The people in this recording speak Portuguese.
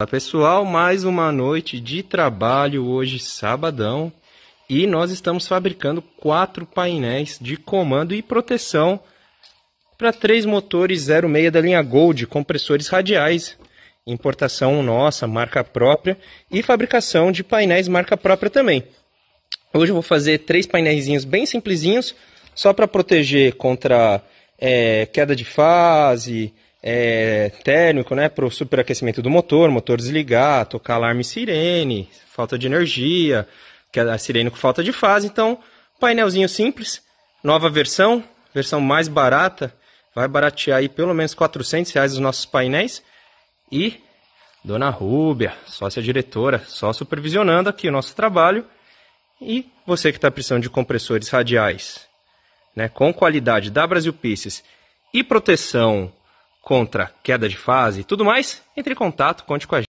Olá pessoal, mais uma noite de trabalho hoje sabadão e nós estamos fabricando quatro painéis de comando e proteção para três motores 06 da linha Gold, compressores radiais, importação nossa, marca própria e fabricação de painéis marca própria também. Hoje eu vou fazer três painéis bem simplesinhos, só para proteger contra é, queda de fase, é, térmico, né, para o superaquecimento do motor, motor desligar, tocar alarme sirene, falta de energia, que é a sirene com falta de fase. Então, painelzinho simples, nova versão, versão mais barata, vai baratear aí pelo menos 400 reais os nossos painéis. E Dona Rúbia, sócia diretora, só supervisionando aqui o nosso trabalho. E você que está precisando de compressores radiais, né, com qualidade da Brasil Pieces e proteção contra queda de fase e tudo mais, entre em contato, conte com a gente.